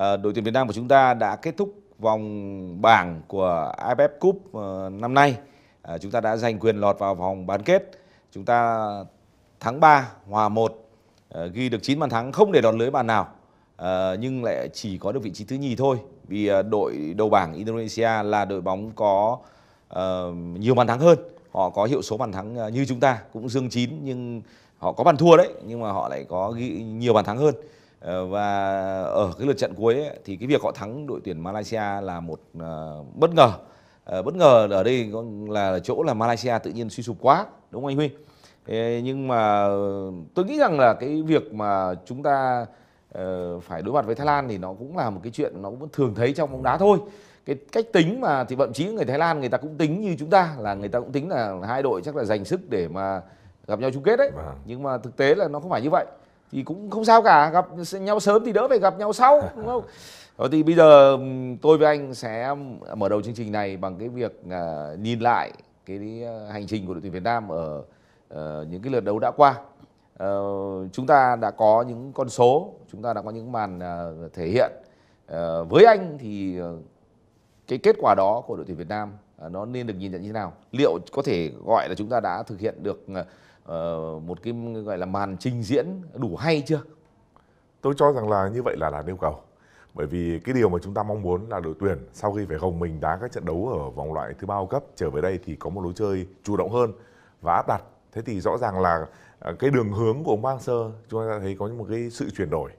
Ờ, đội tuyển Việt Nam của chúng ta đã kết thúc vòng bảng của AFF Cup ờ, năm nay. Ờ, chúng ta đã giành quyền lọt vào vòng bán kết. Chúng ta thắng 3, hòa 1, ghi được 9 bàn thắng không để đòn lưới bàn nào. nhưng lại chỉ có được vị trí thứ nhì thôi vì đội đầu bảng Indonesia là đội bóng có nhiều bàn thắng hơn. Họ có hiệu số bàn thắng như chúng ta cũng dương chín nhưng họ có bàn thua đấy nhưng mà họ lại có ghi nhiều bàn thắng hơn. Ờ, và ở cái lượt trận cuối ấy, thì cái việc họ thắng đội tuyển Malaysia là một uh, bất ngờ uh, bất ngờ ở đây là chỗ là Malaysia tự nhiên suy sụp quá đúng không anh Huy Ê, nhưng mà tôi nghĩ rằng là cái việc mà chúng ta uh, phải đối mặt với Thái Lan thì nó cũng là một cái chuyện nó vẫn thường thấy trong bóng đá thôi cái cách tính mà thì thậm chí người Thái Lan người ta cũng tính như chúng ta là người ta cũng tính là hai đội chắc là dành sức để mà gặp nhau chung kết đấy vâng. nhưng mà thực tế là nó không phải như vậy thì cũng không sao cả gặp nhau sớm thì đỡ phải gặp nhau sau đúng không Đó ờ, thì bây giờ tôi với anh sẽ mở đầu chương trình này bằng cái việc à, nhìn lại cái ờ, hành trình của đội tuyển Việt Nam ở ờ, những cái lượt đấu đã qua. chúng ta đã có những con số, chúng ta đã có những màn à, thể hiện. với anh thì cái kết quả đó của đội tuyển Việt Nam à, nó nên được nhìn nhận như thế nào? Liệu có thể gọi là chúng ta đã thực hiện được Ờ, một cái gọi là màn trình diễn đủ hay chưa tôi cho rằng là như vậy là là yêu cầu bởi vì cái điều mà chúng ta mong muốn là đội tuyển sau khi phải gồng mình đá các trận đấu ở vòng loại thứ ba World Cup trở về đây thì có một lối chơi chủ động hơn và áp đặt thế thì rõ ràng là à, cái đường hướng của ông Park hang chúng ta thấy có một cái sự chuyển đổi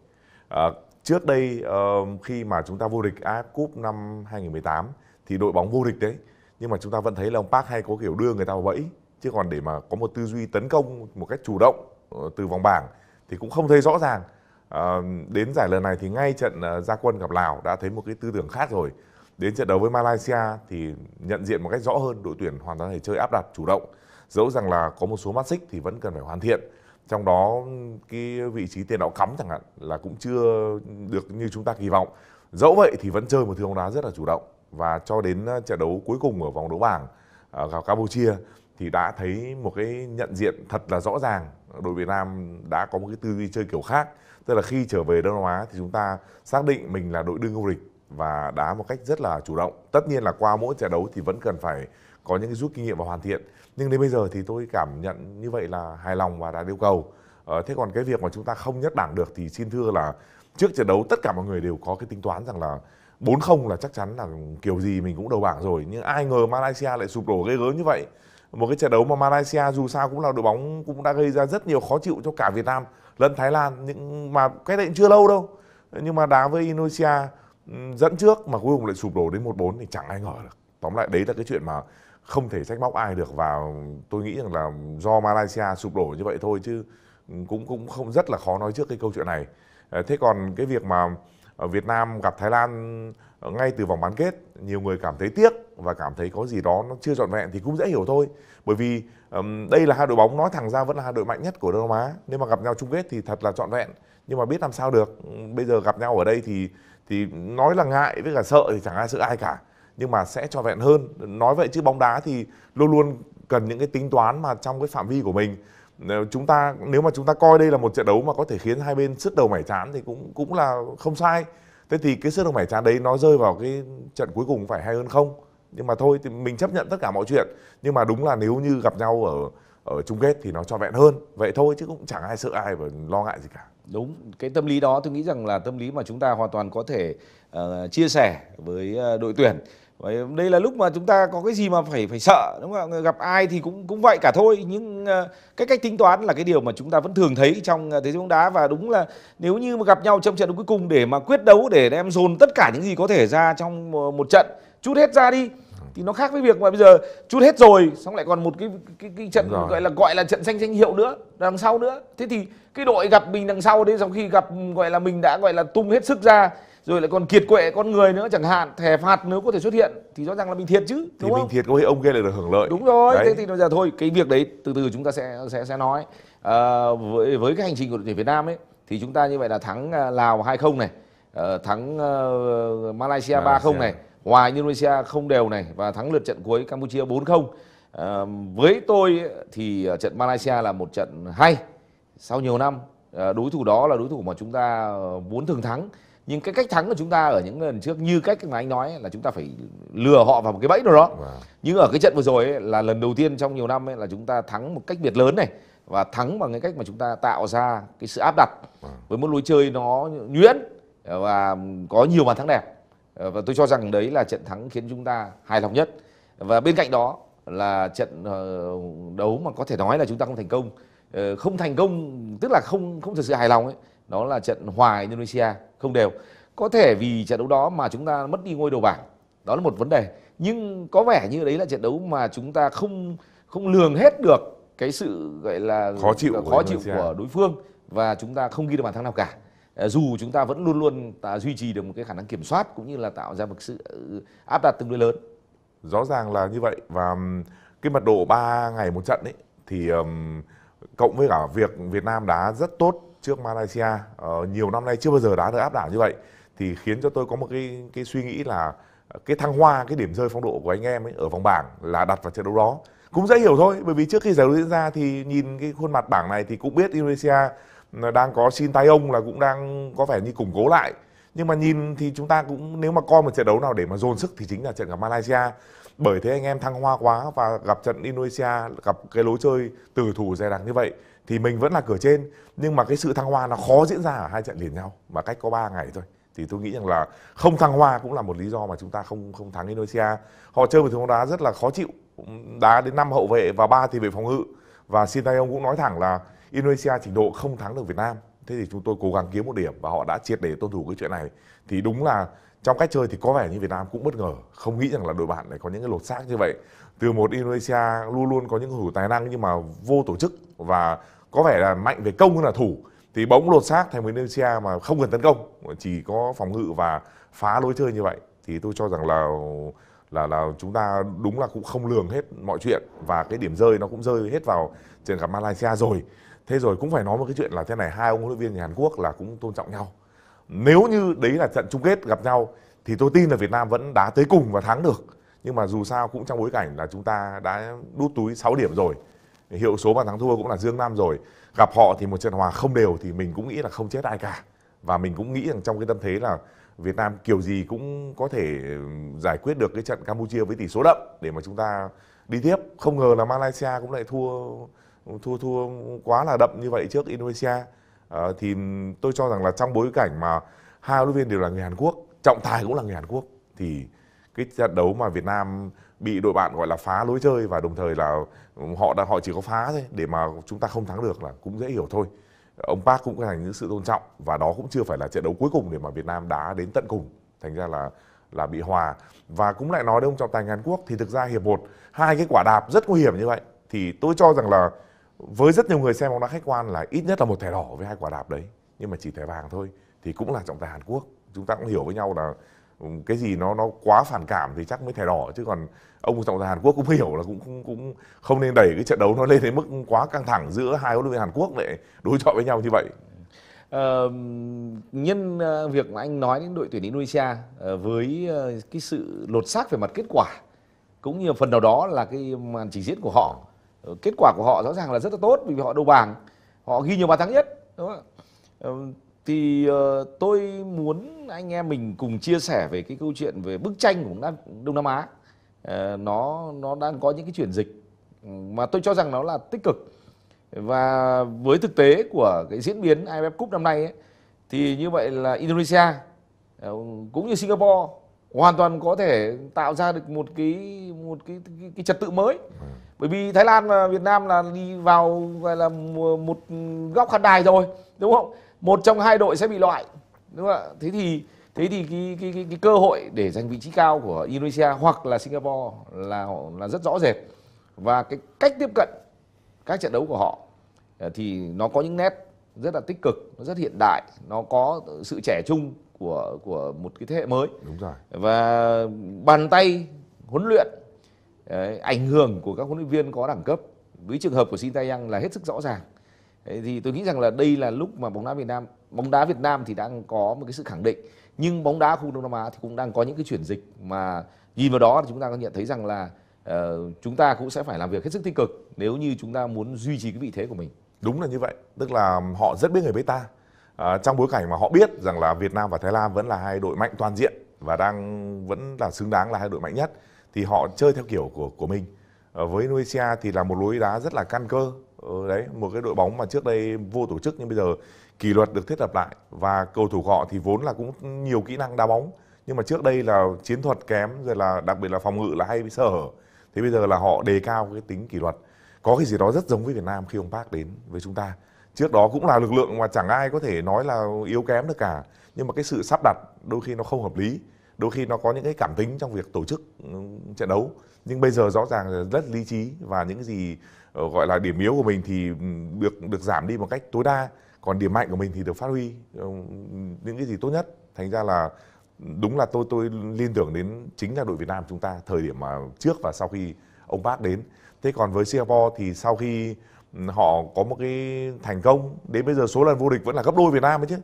à, trước đây ờ, khi mà chúng ta vô địch AF Cup năm 2018 thì đội bóng vô địch đấy nhưng mà chúng ta vẫn thấy là ông Park hay có kiểu đưa người ta vào bẫy chứ còn để mà có một tư duy tấn công một cách chủ động ờ, từ vòng bảng thì cũng không thấy rõ ràng à, đến giải lần này thì ngay trận ờ, gia quân gặp lào đã thấy một cái tư tưởng khác rồi đến trận đấu với malaysia thì nhận diện một cách rõ hơn đội tuyển hoàn toàn thể chơi áp đặt chủ động dẫu rằng là có một số mắt xích thì vẫn cần phải hoàn thiện trong đó cái vị trí tiền đạo cắm chẳng hạn là cũng chưa được như chúng ta kỳ vọng dẫu vậy thì vẫn chơi một thi bóng đá rất là chủ động và cho đến trận đấu cuối cùng ở vòng đấu bảng gặp Campuchia thì đã thấy một cái nhận diện thật là rõ ràng đội Việt Nam đã có một cái tư duy chơi kiểu khác tức là khi trở về Đông Nam Á thì chúng ta xác định mình là đội đương vô địch và đá một cách rất là chủ động tất nhiên là qua mỗi trận đấu thì vẫn cần phải có những cái rút kinh nghiệm và hoàn thiện nhưng đến bây giờ thì tôi cảm nhận như vậy là hài lòng và đạt yêu cầu ờ, thế còn cái việc mà chúng ta không nhất bảng được thì xin thưa là trước trận đấu tất cả mọi người đều có cái tính toán rằng là 4-0 là chắc chắn là kiểu gì mình cũng đầu bảng rồi nhưng ai ngờ Malaysia lại sụp đổ ghê gớm như vậy một cái trận đấu mà Malaysia dù sao cũng là đội bóng cũng đã gây ra rất nhiều khó chịu cho cả Việt Nam lẫn Thái Lan nhưng mà cái đấy chưa lâu đâu nhưng mà đá với Indonesia dẫn trước mà cuối cùng lại sụp đổ đến 1-4 thì chẳng ai ngờ được tóm lại đấy là cái chuyện mà không thể trách móc ai được và tôi nghĩ rằng là do Malaysia sụp đổ như vậy thôi chứ cũng cũng không rất là khó nói trước cái câu chuyện này ờ, thế còn cái việc mà Việt Nam gặp Thái Lan Ờ, ngay từ vòng bán kết nhiều người cảm thấy tiếc và cảm thấy có gì đó nó chưa trọn vẹn thì cũng dễ hiểu thôi bởi vì um, đây là hai đội bóng nói thẳng ra vẫn là hai đội mạnh nhất của Đông Nam Á nếu mà gặp nhau chung kết thì thật là trọn vẹn nhưng mà biết làm sao được bây giờ gặp nhau ở đây thì thì nói là ngại với cả sợ thì chẳng ai sợ ai cả nhưng mà sẽ cho vẹn hơn nói vậy chứ bóng đá thì luôn luôn cần những cái tính toán mà trong cái phạm vi của mình ờ, chúng ta nếu mà chúng ta coi đây là một trận đấu mà có thể khiến hai bên sứt đầu mẻ chán thì cũng cũng là không sai thế thì cái sân đồng mẻ chán đấy nó rơi vào cái trận cuối cùng phải hay hơn không nhưng mà thôi thì mình chấp nhận tất cả mọi chuyện nhưng mà đúng là nếu như gặp nhau ở ở chung kết thì nó cho vẹn hơn vậy thôi chứ cũng chẳng ai sợ ai và lo ngại gì cả đúng cái tâm lý đó tôi nghĩ rằng là tâm lý mà chúng ta hoàn toàn có thể uh, chia sẻ với ờ, đội tuyển Vậy đây là lúc mà chúng ta có cái gì mà phải phải sợ đúng không ạ Gặp ai thì cũng cũng vậy cả thôi, nhưng ờ, cái cách tính toán là cái điều mà chúng ta vẫn thường thấy trong ờ, thế giới bóng đá và đúng là nếu như mà gặp nhau trong trận đấu cuối cùng để mà quyết đấu để đem dồn tất cả những gì có thể ra trong ờ, một trận, chút hết ra đi thì nó khác với việc mà bây giờ chút hết rồi xong lại còn một cái cái, cái trận gọi là gọi là trận xanh danh hiệu nữa đằng sau nữa thế thì cái đội gặp mình đằng sau đấy sau khi gặp gọi là mình đã gọi là tung hết sức ra rồi lại còn kiệt quệ con người nữa chẳng hạn thẻ phạt nếu có thể xuất hiện thì rõ ràng là mình thiệt chứ thì đúng mình không? thiệt có khi ông kia lại được hưởng lợi đúng rồi đấy. thế thì bây giờ thôi cái việc đấy từ từ chúng ta sẽ sẽ sẽ nói à, với với cái hành trình của đội tuyển Việt Nam ấy thì chúng ta như vậy là thắng ờ, Lào 2 không này ờ, thắng Malaysia 3 không này hòa Indonesia không đều này và thắng lượt trận cuối Campuchia 4 không à, với tôi thì trận Malaysia là một trận hay sau nhiều năm đối thủ đó là đối thủ mà chúng ta muốn thường thắng nhưng cái cách thắng của chúng ta ở những lần trước như cách mà anh nói là chúng ta phải lừa họ vào một cái bẫy nào đó vâng. nhưng ở cái trận vừa rồi ấy, là lần đầu tiên trong nhiều năm ấy, là chúng ta thắng một cách biệt lớn này và thắng bằng cái cách mà chúng ta tạo ra cái sự áp đặt vâng. với một lối chơi nó nhuyễn và có nhiều bàn thắng đẹp và tôi cho rằng đấy là trận thắng khiến chúng ta hài lòng nhất và bên cạnh đó là trận ờ, đấu mà có thể nói là chúng ta không thành công ờ, không thành công tức là không không thực sự hài lòng ấy đó là trận hòa Indonesia không đều có thể vì trận đấu đó mà chúng ta mất đi ngôi đầu bảng đó là một vấn đề nhưng có vẻ như đấy là trận đấu mà chúng ta không không lường hết được cái sự gọi là khó chịu khó chịu của đối phương và chúng ta không ghi được bàn thắng nào cả ờ, dù chúng ta vẫn luôn luôn duy trì được một cái khả năng kiểm soát cũng như là tạo ra một sự ờ, áp đặt tương đối lớn rõ ràng là như vậy và cái mật độ 3 ngày một trận ấy thì um, cộng với cả việc Việt Nam đá rất tốt trước Malaysia uh, nhiều năm nay chưa bao giờ đá được áp đảo như vậy thì khiến cho tôi có một cái cái suy nghĩ là ờ, cái thăng hoa cái điểm rơi phong độ của anh em ấy ở vòng bảng là đặt vào trận đấu đó cũng dễ hiểu thôi bởi vì trước khi giải đấu diễn ra thì nhìn cái khuôn mặt bảng này thì cũng biết Indonesia ờ, đang có Shin Taeyong là cũng đang có vẻ như củng cố lại nhưng mà nhìn thì chúng ta cũng nếu mà coi một trận đấu nào để mà dồn sức thì chính là trận gặp Malaysia bởi thế anh em thăng hoa quá và gặp trận Indonesia gặp cái lối chơi từ thủ dày đặc như vậy thì mình vẫn là cửa trên nhưng mà cái sự thăng hoa nó khó diễn ra ở hai trận liền nhau mà cách có 3 ngày thôi thì tôi nghĩ rằng là không thăng hoa cũng là một lý do mà chúng ta không không thắng Indonesia họ chơi một thứ bóng đá rất là khó chịu đá đến năm hậu vệ và ba thì vệ phòng ngự và Sintayong cũng nói thẳng là Indonesia trình độ không thắng được Việt Nam thế thì chúng tôi cố gắng kiếm một điểm và họ đã triệt để tuân thủ cái chuyện này thì đúng là trong cách chơi thì có vẻ như Việt Nam cũng bất ngờ không nghĩ rằng là đội bạn này có những cái lột xác như vậy từ một Indonesia luôn luôn có những cầu thủ tài năng nhưng mà vô tổ chức và có vẻ là mạnh về công hơn là thủ thì bỗng lột xác thành Indonesia mà không cần tấn công chỉ có phòng ngự và phá lối chơi như vậy thì tôi cho rằng là là là chúng ta đúng là cũng không lường hết mọi chuyện và cái điểm rơi nó cũng rơi hết vào trận gặp Malaysia rồi thế rồi cũng phải nói một cái chuyện là thế này hai ông huấn luyện viên người Hàn Quốc là cũng tôn trọng nhau nếu như đấy là trận chung kết gặp nhau thì tôi tin là Việt Nam vẫn đá tới cùng và thắng được nhưng mà dù sao cũng trong bối cảnh là chúng ta đã đút túi 6 điểm rồi hiệu số bàn thắng thua cũng là Dương Nam rồi gặp họ thì một trận hòa không đều thì mình cũng nghĩ là không chết ai cả và mình cũng nghĩ rằng trong cái tâm thế là Việt Nam kiểu gì cũng có thể ừ, giải quyết được cái trận Campuchia với tỷ số đậm để mà chúng ta đi tiếp không ngờ là Malaysia cũng lại thua thua thua quá là đậm như vậy trước Indonesia à, thì tôi cho rằng là trong bối cảnh mà hai huấn luyện viên đều là người Hàn Quốc trọng tài cũng là người Hàn Quốc thì cái trận đấu mà Việt Nam bị đội bạn gọi là phá lối chơi và đồng thời là họ đã họ chỉ có phá thôi để mà chúng ta không thắng được là cũng dễ hiểu thôi ông Park cũng dành những sự tôn trọng và đó cũng chưa phải là trận đấu cuối cùng để mà Việt Nam đá đến tận cùng thành ra là là bị hòa và cũng lại nói đến ông trọng tài Hàn Quốc thì thực ra hiệp một hai cái quả đạp rất nguy hiểm như vậy thì tôi cho rằng là với rất nhiều người xem bóng đá khách quan là ít nhất là một thẻ đỏ với hai quả đạp đấy nhưng mà chỉ thẻ vàng thôi thì cũng là trọng tài Hàn Quốc chúng ta cũng hiểu với nhau là cái gì nó nó quá phản cảm thì chắc mới thẻ đỏ chứ còn ông trọng tài Hàn Quốc cũng hiểu là cũng cũng cũng không nên đẩy cái trận đấu nó lên đến mức quá căng thẳng giữa hai huấn luyện viên Hàn Quốc lại đối chọi với nhau như vậy. Ờ, nhân việc mà anh nói đến đội tuyển Indonesia ờ, với ờ, cái sự lột xác về mặt kết quả cũng như phần nào đó là cái màn trình diễn của họ ờ, kết quả của họ rõ ràng là rất là tốt vì họ đầu bảng họ ghi nhiều bàn thắng nhất đúng không thì ờ, tôi muốn anh em mình cùng chia sẻ về cái câu chuyện về bức tranh của Nam, Đông Nam Á ờ, nó nó đang có những cái chuyển dịch mà tôi cho rằng nó là tích cực và với thực tế của cái diễn biến AFF Cup năm nay ấy, thì như vậy là Indonesia ờ, cũng như Singapore hoàn toàn có thể tạo ra được một cái một cái cái, cái trật tự mới ừ. bởi vì Thái Lan và Việt Nam là đi vào gọi là một góc khán đài rồi đúng không một trong hai đội sẽ bị loại đúng không ạ thế thì thế thì cái, cái cái cái cơ hội để giành vị trí cao của Indonesia hoặc là Singapore là là rất rõ rệt và cái cách tiếp cận các trận đấu của họ ờ, thì nó có những nét rất là tích cực, nó rất hiện đại, nó có sự trẻ trung của của một cái thế hệ mới đúng rồi và bàn tay huấn luyện ảnh hưởng của các huấn luyện viên có đẳng cấp với trường hợp của Shin Tae-yang là hết sức rõ ràng thì tôi nghĩ rằng là đây là lúc mà bóng đá Việt Nam bóng đá Việt Nam thì đang có một cái sự khẳng định nhưng bóng đá khu Đông Nam Á thì cũng đang có những cái chuyển dịch mà nhìn vào đó thì chúng ta có nhận thấy rằng là uh, chúng ta cũng sẽ phải làm việc hết sức tích cực nếu như chúng ta muốn duy trì cái vị thế của mình đúng là như vậy tức là họ rất biết người biết ta à, trong bối cảnh mà họ biết rằng là Việt Nam và Thái Lan vẫn là hai đội mạnh toàn diện và đang vẫn là xứng đáng là hai đội mạnh nhất thì họ chơi theo kiểu của của mình à, với Indonesia thì là một lối đá rất là căn cơ ừ, đấy một cái đội bóng mà trước đây vô tổ chức nhưng bây giờ kỷ luật được thiết lập lại và cầu thủ họ thì vốn là cũng nhiều kỹ năng đá bóng nhưng mà trước đây là chiến thuật kém rồi là đặc biệt là phòng ngự là hay bị sơ hở thế bây giờ là họ đề cao cái tính kỷ luật có cái gì đó rất giống với Việt Nam khi ông Park đến với chúng ta trước đó cũng là lực lượng mà chẳng ai có thể nói là yếu kém được cả nhưng mà cái sự sắp đặt đôi khi nó không hợp lý đôi khi nó có những cái cảm tính trong việc tổ chức ừ, trận đấu nhưng bây giờ rõ ràng là rất lý trí và những cái gì ờ, gọi là điểm yếu của mình thì ừ, được được giảm đi một cách tối đa còn điểm mạnh của mình thì được phát huy ừ, những cái gì tốt nhất thành ra là đúng là tôi tôi liên tưởng đến chính là đội Việt Nam chúng ta thời điểm mà trước và sau khi ông Park đến thế còn với Singapore thì sau khi họ có một cái thành công đến bây giờ số lần vô địch vẫn là gấp đôi Việt Nam ấy chứ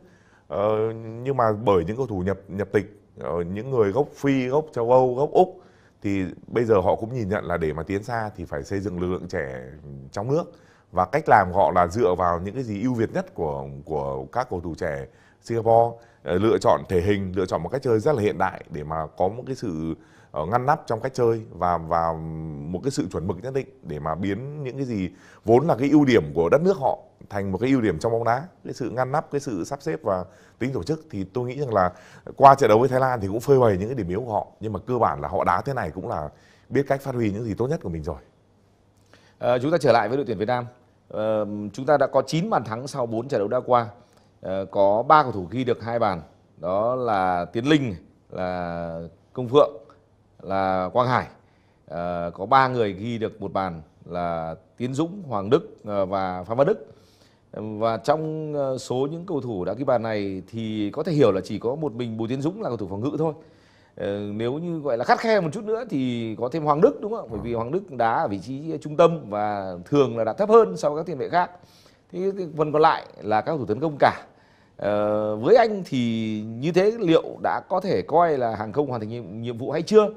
ờ, nhưng mà bởi những cầu thủ nhập nhập tịch ờ, những người gốc Phi gốc châu Âu gốc Úc thì bây giờ họ cũng nhìn nhận là để mà tiến xa thì phải xây dựng lực lượng trẻ trong nước và cách làm họ là dựa vào những cái gì ưu việt nhất của của các cầu thủ trẻ Singapore ờ, lựa chọn thể hình lựa chọn một cách chơi rất là hiện đại để mà có một cái sự Ờ, ngăn nắp trong cách chơi và và một cái sự chuẩn mực nhất định để mà biến những cái gì vốn là cái ưu điểm của đất nước họ thành một cái ưu điểm trong bóng đá cái sự ngăn nắp cái sự sắp xếp và tính tổ chức thì tôi nghĩ rằng là qua trận đấu với Thái Lan thì cũng phơi bày những cái điểm yếu của họ nhưng mà cơ bản là họ đá thế này cũng là biết cách phát huy những gì tốt nhất của mình rồi à, chúng ta trở lại với đội tuyển Việt Nam à, chúng ta đã có 9 bàn thắng sau 4 trận đấu đã qua à, có ba cầu thủ ghi được hai bàn đó là Tiến Linh là Công Phượng là Quang Hải à, có 3 người ghi được một bàn là Tiến Dũng, Hoàng Đức ờ, và Phan Văn Đức ờ, và trong số những cầu thủ đã ghi bàn này thì có thể hiểu là chỉ có một mình Bùi Tiến Dũng là cầu thủ phòng ngự thôi nếu như gọi là khắt khe một chút nữa thì có thêm Hoàng Đức đúng không? Bởi vì Hoàng Đức đá ở vị trí trung tâm và thường là đã thấp hơn so với các tiền vệ khác. Thế phần còn lại là các cầu thủ tấn công cả. Ờ, với anh thì như thế liệu đã có thể coi là hàng không hoàn thành nhiệm, nhiệm vụ hay chưa?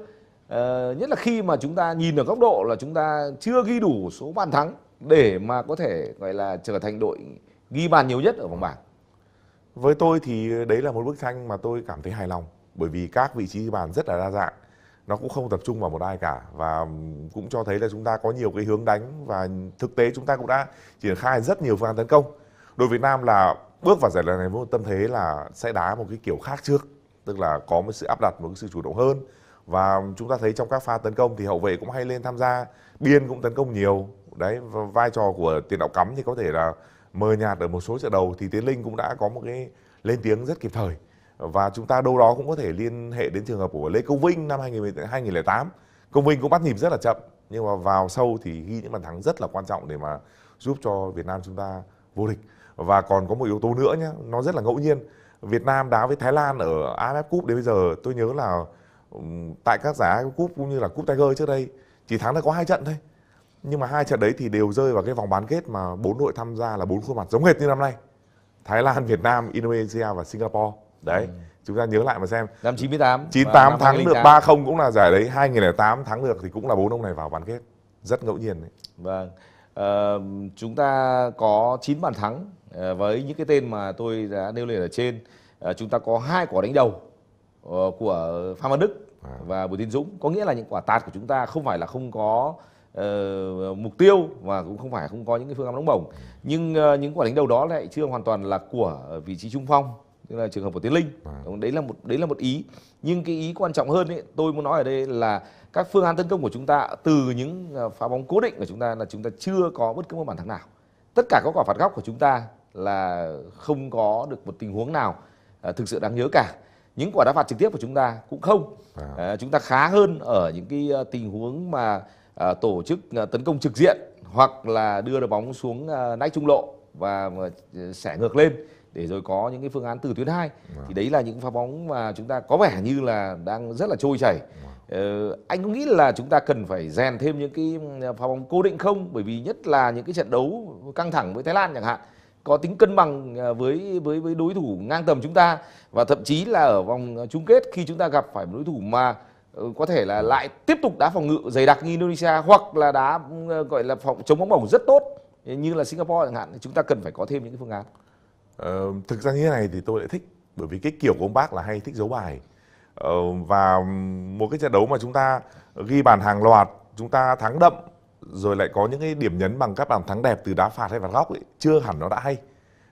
Ờ, nhất là khi mà chúng ta nhìn ở góc độ là chúng ta chưa ghi đủ số bàn thắng để mà có thể gọi là trở thành đội ghi bàn nhiều nhất ở vòng bảng. Với tôi thì đấy là một bức tranh mà tôi cảm thấy hài lòng bởi vì các vị trí ghi bàn rất là đa dạng. Nó cũng không tập trung vào một ai cả và cũng cho thấy là chúng ta có nhiều cái hướng đánh và thực tế chúng ta cũng đã triển khai rất nhiều phương án tấn công. Đội Việt Nam là bước vào giải lần này với tâm thế là sẽ đá một cái kiểu khác trước, tức là có một sự áp đặt một cái sự chủ động hơn và chúng ta thấy trong các pha tấn công thì hậu vệ cũng hay lên tham gia biên cũng tấn công nhiều đấy vai trò của tiền đạo cắm thì có thể là mờ nhạt ở một số trận đầu thì tiến linh cũng đã có một cái lên tiếng rất kịp thời và chúng ta đâu đó cũng có thể liên hệ đến trường hợp của lê công vinh năm 2008 công vinh cũng bắt nhịp rất là chậm nhưng mà vào sâu thì ghi những bàn thắng rất là quan trọng để mà giúp cho việt nam chúng ta vô địch và còn có một yếu tố nữa nhé nó rất là ngẫu nhiên việt nam đá với thái lan ở aff cup đến bây giờ tôi nhớ là tại các giải cúp cũng như là cúp Tiger trước đây chỉ thắng được có hai trận thôi nhưng mà hai trận đấy thì đều rơi vào cái vòng bán kết mà bốn đội tham gia là bốn khuôn mặt giống hệt như năm nay Thái Lan, Việt Nam, Indonesia và Singapore đấy ừ. chúng ta nhớ lại mà xem năm 98 98 vâng, thắng được 3 0 cũng là giải đấy 2008 thắng được thì cũng là bốn ông này vào bán kết rất ngẫu nhiên đấy vâng à, chúng ta có 9 bàn thắng ờ, với những cái tên mà tôi đã nêu lên ở trên à, chúng ta có hai quả đánh đầu Ờ, của Phan Văn Đức à. và Bùi Tiến Dũng có nghĩa là những quả tạt của chúng ta không phải là không có uh, mục tiêu và cũng không phải không có những cái phương án nóng bổng nhưng uh, những quả đánh đầu đó lại chưa hoàn toàn là của vị trí trung phong tức là trường hợp của Tiến Linh à. đấy là một đấy là một ý nhưng cái ý quan trọng hơn ấy, tôi muốn nói ở đây là các phương án tấn công của chúng ta từ những phá bóng cố định của chúng ta là chúng ta chưa có bất cứ một bàn thắng nào tất cả các quả phạt góc của chúng ta là không có được một tình huống nào thực sự đáng nhớ cả những quả đá phạt trực tiếp của chúng ta cũng không à, chúng ta khá hơn ở những cái ờ, tình huống mà à, tổ chức tấn công trực diện hoặc là đưa được bóng xuống à, nách trung lộ và xẻ ngược lên để rồi có những cái phương án từ tuyến hai wow. Vâng. thì đấy là những pha bóng mà chúng ta có vẻ như là đang rất là trôi chảy wow. Vâng. ờ, anh có nghĩ là chúng ta cần phải rèn thêm những cái ừ, pha bóng cố định không bởi vì nhất là những cái trận đấu căng thẳng với thái lan chẳng hạn có tính cân bằng à, với với với đối thủ ngang tầm chúng ta và thậm chí là ở vòng chung kết khi chúng ta gặp phải một đối thủ mà ừ, có thể là lại tiếp tục đá phòng ngự dày đặc như Indonesia hoặc là đá ừ, gọi là phòng chống bóng bổng rất tốt như là Singapore chẳng hạn chúng ta cần phải có thêm những cái phương án. Ờ, thực ra như thế này thì tôi lại thích bởi vì cái kiểu của ông bác là hay thích giấu bài ờ, và một cái trận đấu mà chúng ta ghi bàn hàng loạt chúng ta thắng đậm rồi lại có những cái điểm nhấn bằng các bàn thắng đẹp từ đá phạt hay phạt góc ấy chưa hẳn nó đã hay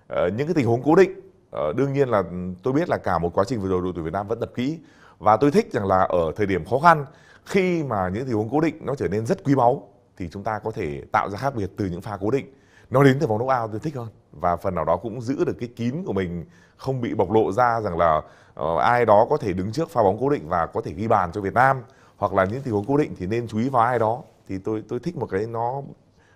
ờ, những cái tình huống cố định ờ, đương nhiên là tôi biết là cả một quá trình vừa rồi đội tuyển Việt Nam vẫn tập kỹ và tôi thích rằng là ở thời điểm khó khăn khi mà những tình huống cố định nó trở nên rất quý báu thì chúng ta có thể tạo ra khác biệt từ những pha cố định nó đến từ vòng knock out tôi thích hơn và phần nào đó cũng giữ được cái kín của mình không bị bộc lộ ra rằng là uh, ai đó có thể đứng trước pha bóng cố định và có thể ghi bàn cho Việt Nam hoặc là những tình huống cố định thì nên chú ý vào ai đó thì tôi tôi thích một cái nó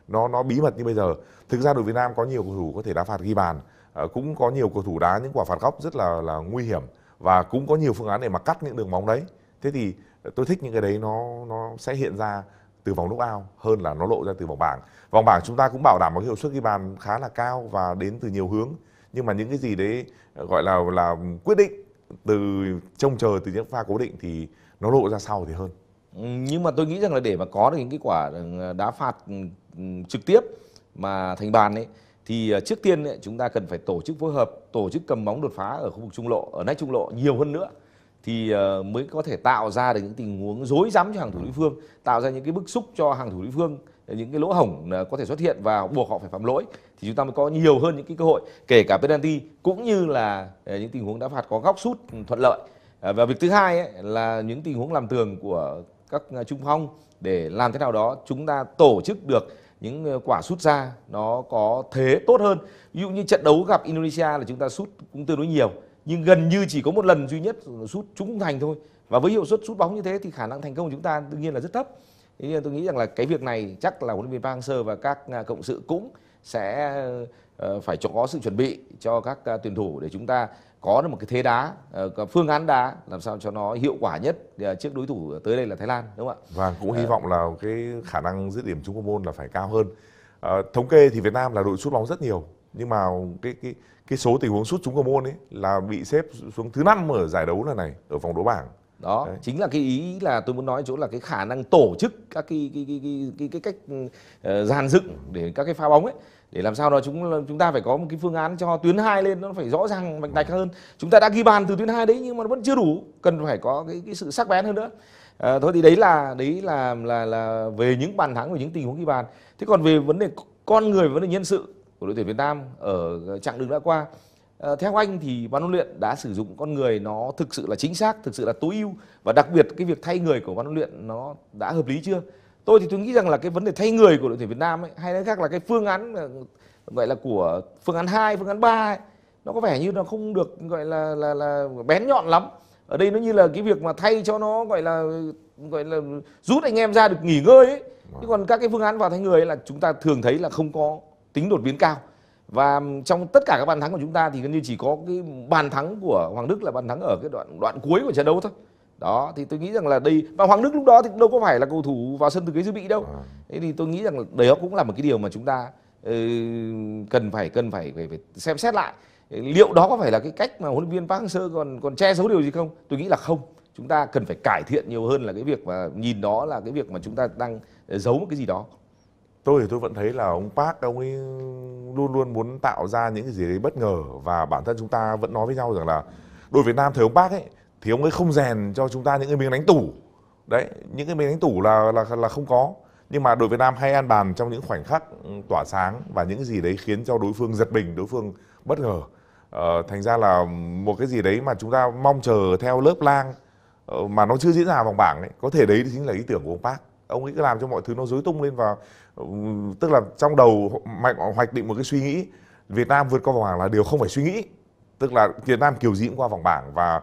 nó nó bí mật như bây giờ thực ra đội Việt Nam có nhiều cầu thủ có thể đá phạt ghi bàn à, cũng có nhiều cầu thủ đá những quả phạt góc rất là là nguy hiểm và cũng có nhiều phương án để mà cắt những đường bóng đấy thế thì ờ, tôi thích những cái đấy nó nó sẽ hiện ra từ vòng lúc ao hơn là nó lộ ra từ vòng bảng vòng bảng chúng ta cũng bảo đảm một hiệu suất ghi bàn khá là cao và đến từ nhiều hướng nhưng mà những cái gì đấy ờ, gọi là là quyết định từ trông chờ từ những pha cố định thì nó lộ ra sau thì hơn nhưng mà tôi nghĩ rằng là để mà có được những cái quả ừ, đá phạt ừ, ừ, trực tiếp mà thành bàn ấy thì ờ, trước tiên ấy, chúng ta cần phải tổ chức phối hợp tổ chức cầm bóng đột phá ở khu vực trung lộ ở nách trung lộ nhiều hơn nữa thì ờ, mới có thể tạo ra được những tình huống rối rắm cho hàng thủ đối phương tạo ra những cái bức xúc cho hàng thủ đối phương ờ, những cái lỗ hổng có thể xuất hiện và buộc họ phải phạm lỗi thì chúng ta mới có nhiều hơn những cái cơ hội kể cả penalty cũng như là những tình huống đá phạt có góc sút thuận lợi và việc thứ hai ấy, là những tình huống làm tường của các ờ, trung phong để làm thế nào đó chúng ta tổ chức được những ờ, quả sút ra nó có thế tốt hơn ví dụ như trận đấu gặp Indonesia là chúng ta sút cũng tương đối nhiều nhưng gần như chỉ có một lần duy nhất sút trúng thành thôi và với hiệu suất sút bóng như thế thì khả năng thành công của chúng ta đương nhiên là rất thấp thế nên tôi nghĩ rằng là cái việc này chắc là huấn luyện viên Park và các ờ, cộng sự cũng sẽ phải có sự chuẩn bị cho các tuyển thủ để chúng ta có được một cái thế đá ờ, phương án đá làm sao cho nó hiệu quả nhất ờ, trước đối thủ tới đây là Thái Lan đúng không ạ? Và vâng, cũng hy ờ. vọng là cái khả năng dứt điểm của môn là phải cao hơn. thống kê thì Việt Nam là đội sút bóng rất nhiều nhưng mà cái cái cái số tình huống sút chúng cầu môn ấy là bị xếp xuống thứ năm ở giải đấu lần này ở vòng đấu bảng đó Đấy. chính là cái ý là tôi muốn nói chỗ là cái khả năng tổ chức các cái cái cái cái, cái, cái cách uh, dựng để các cái pha bóng ấy để làm sao đó chúng chúng ta phải có một cái phương án cho tuyến hai lên nó phải rõ ràng mạnh mạch ừ. hơn chúng ta đã ghi bàn từ tuyến hai đấy nhưng mà nó vẫn chưa đủ cần phải có cái, cái sự sắc bén hơn nữa à, thôi thì đấy là đấy là là là về những bàn thắng và những tình huống ghi bàn thế còn về vấn đề con người và vấn đề nhân sự của đội tuyển Việt Nam ở chặng đường đã qua Ờ, theo anh thì ban huấn luyện đã sử dụng con người nó thực sự là chính xác, thực sự là tối ưu và đặc biệt cái việc thay người của ban huấn luyện nó đã hợp lý chưa? Tôi thì tôi nghĩ rằng là cái vấn đề thay người của đội tuyển Việt Nam ấy, hay nói khác là cái phương án ờ, gọi là của phương án 2, phương án 3 ấy, nó có vẻ như nó không được gọi là là là bén nhọn lắm. Ở đây nó như là cái việc mà thay cho nó gọi là gọi là rút anh em ra được nghỉ ngơi ấy. Chứ vâng. còn các cái phương án vào thay người ấy là chúng ta thường thấy là không có tính đột biến cao và trong tất cả các bàn thắng của chúng ta thì gần như chỉ có cái bàn thắng của Hoàng Đức là bàn thắng ở cái đoạn đoạn cuối của trận đấu thôi đó thì tôi nghĩ rằng là đây và Hoàng Đức lúc đó thì đâu có phải là cầu thủ vào sân từ cái dự bị đâu vâng. thế thì tôi nghĩ rằng là đấy cũng là một cái điều mà chúng ta ờ, cần phải cần phải, phải phải xem xét lại ờ, liệu đó có phải là cái cách mà huấn luyện viên Park Hang-seo còn còn che giấu điều gì không tôi nghĩ là không chúng ta cần phải cải thiện nhiều hơn là cái việc mà nhìn đó là cái việc mà chúng ta đang ờ, giấu một cái gì đó tôi thì tôi vẫn thấy là ông Park ông ấy luôn luôn muốn tạo ra những cái gì đấy bất ngờ và bản thân chúng ta vẫn nói với nhau rằng là đội Việt Nam thời ông Park ấy thì ông ấy không rèn cho chúng ta những cái miếng đánh tủ đấy những cái miếng đánh tủ là là là không có nhưng mà đội Việt Nam hay ăn bàn trong những khoảnh khắc ừ, tỏa sáng và những cái gì đấy khiến cho đối phương giật mình đối phương bất ngờ ờ, thành ra là một cái gì đấy mà chúng ta mong chờ theo lớp lang ờ, mà nó chưa diễn ra vòng bảng ấy có thể đấy chính là ý tưởng của ông Park ông ấy cứ làm cho mọi thứ nó rối tung lên và tức là trong đầu mạnh hoạch định một cái suy nghĩ Việt Nam vượt qua vòng bảng là điều không phải suy nghĩ tức là Việt Nam kiểu gì cũng qua vòng bảng và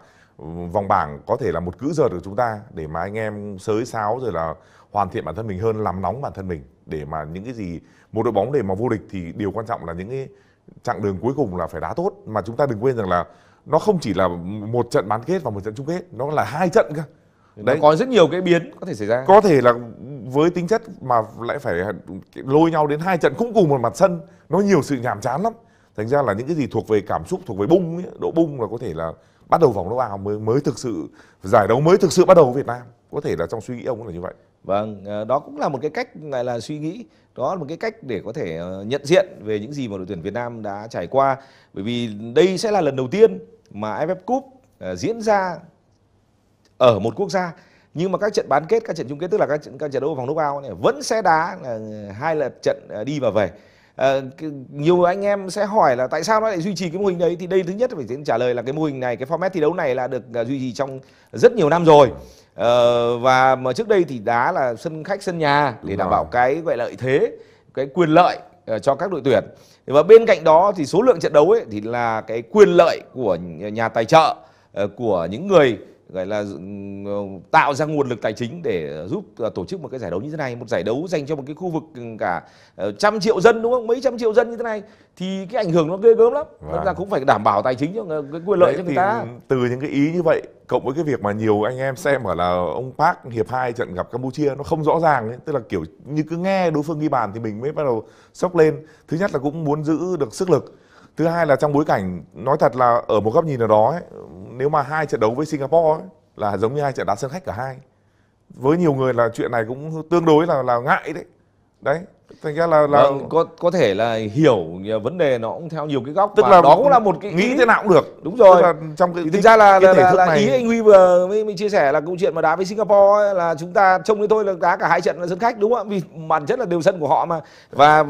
vòng bảng có thể là một cữ giờ của chúng ta để mà anh em sới sáo rồi là hoàn thiện bản thân mình hơn làm nóng bản thân mình để mà những cái gì một đội bóng để mà vô địch thì điều quan trọng là những cái chặng đường cuối cùng là phải đá tốt mà chúng ta đừng quên rằng là nó không chỉ là một trận bán kết và một trận chung kết nó là hai trận cơ đấy nó có rất nhiều cái biến có thể xảy ra có thể là với tính chất mà lại phải lôi nhau đến hai trận cũng cùng một mặt sân nó nhiều sự nhàm chán lắm thành ra là những cái gì thuộc về cảm xúc thuộc về bung ấy, độ bung là có thể là bắt đầu vòng đấu ảo mới mới thực sự giải đấu mới thực sự bắt đầu với Việt Nam có thể là trong suy nghĩ ông cũng là như vậy vâng ờ, đó cũng là một cái cách gọi là suy nghĩ đó là một cái cách để có thể ờ, nhận diện về những gì mà đội tuyển Việt Nam đã trải qua bởi vì đây sẽ là lần đầu tiên mà AFF Cup ờ, diễn ra ở một quốc gia nhưng mà các trận bán kết các trận chung kết tức là các trận các trận đấu vòng knockout này vẫn sẽ đá là hai lượt trận à, đi và về à, nhiều anh em sẽ hỏi là tại sao nó lại duy trì cái mô hình đấy thì đây thứ nhất phải trả lời là cái mô hình này cái format thi đấu này là được à, duy trì trong rất nhiều năm rồi à, và mà trước đây thì đá là sân khách sân nhà để đảm bảo cái gọi lợi thế cái quyền lợi ờ, cho các đội tuyển và bên cạnh đó thì số lượng trận đấu ấy thì là cái quyền lợi của nhà tài trợ ờ, của những người gọi là ừ, tạo ra nguồn lực tài chính để giúp ờ, tổ chức một cái giải đấu như thế này một giải đấu dành cho một cái khu vực ừ, cả ờ, trăm triệu dân đúng không mấy trăm triệu dân như thế này thì cái ảnh hưởng nó ghê gớm lắm vâng. ta cũng phải đảm bảo tài chính cho cái quyền lợi cho người ta từ những cái ý như vậy cộng với cái việc mà nhiều anh em xem ở là ông Park hiệp 2 trận gặp Campuchia nó không rõ ràng ấy. tức là kiểu như cứ nghe đối phương ghi bàn thì mình mới bắt đầu sốc lên thứ nhất là cũng muốn giữ được sức lực thứ hai là trong bối cảnh nói thật là ở một góc nhìn nào đó ấy, nếu mà hai trận đấu với singapore ấy, là giống như hai trận đá sân khách cả hai với nhiều người là chuyện này cũng tương đối là là ngại đấy đấy thành ra là là vâng, có có thể là hiểu vấn đề nó cũng theo nhiều cái góc tức là đó cũng là một cái nghĩ ý... thế nào cũng được đúng rồi tức là trong cái, thực ra là cái là, là, này... ý anh huy vừa mới mình chia sẻ là câu chuyện mà đá với singapore ấy, là chúng ta trông thấy thôi là đá cả hai trận là sân khách đúng không vì bản chất là đều sân của họ mà và